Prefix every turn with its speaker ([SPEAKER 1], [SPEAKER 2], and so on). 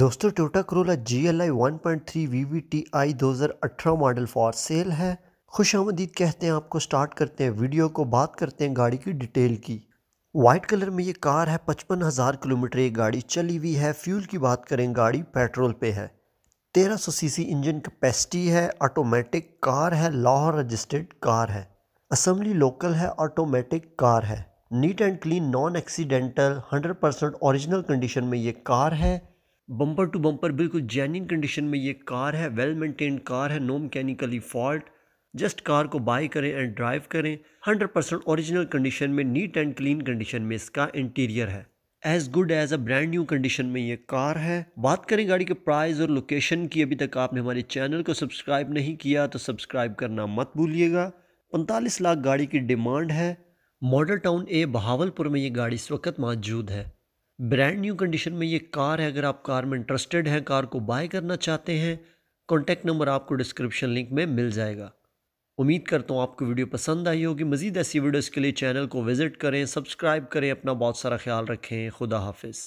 [SPEAKER 1] दोस्तों Toyota Corolla G L I one point three V V T I दो हज़ार अठारह मॉडल फॉर सेल है खुश आमदीद कहते हैं आपको स्टार्ट करते हैं वीडियो को बात करते हैं गाड़ी की डिटेल की वाइट कलर में ये कार है पचपन हज़ार किलोमीटर ये गाड़ी चली हुई है फ्यूल की बात करें गाड़ी पेट्रोल पे है तेरह सौ सी सी इंजन कैपेसिटी है ऑटोमेटिक कार है लाहौर रजिस्टर्ड कार है असम्बली लोकल है ऑटोमेटिक कार है neat and clean non accidental hundred percent original condition में ये कार है बम्पर टू बम्पर बिल्कुल जेन्यन कंडीशन में ये कार है वेल मेंटेन कार है no mechanically fault just car को बाय करें एंड ड्राइव करें 100% परसेंट ओरिजिनल कंडीशन में नीट एंड क्लीन कंडीशन में इसका इंटीरियर है as good as a brand new condition में ये कार है बात करें गाड़ी के प्राइस और लोकेशन की अभी तक आपने हमारे चैनल को सब्सक्राइब नहीं किया तो सब्सक्राइब करना मत भूलिएगा पैंतालीस लाख गाड़ी की डिमांड है मॉडल टाउन ए बहावलपुर में ये गाड़ी इस वक्त मौजूद है ब्रांड न्यू कंडीशन में ये कार है अगर आप कार में इंटरेस्टेड हैं कार को बाय करना चाहते हैं कॉन्टैक्ट नंबर आपको डिस्क्रिप्शन लिंक में मिल जाएगा उम्मीद करता हूँ आपको वीडियो पसंद आई होगी मज़ीद ऐसी वीडियोज़ के लिए चैनल को विज़िट करें सब्सक्राइब करें अपना बहुत सारा ख्याल रखें खुदा हाफिज़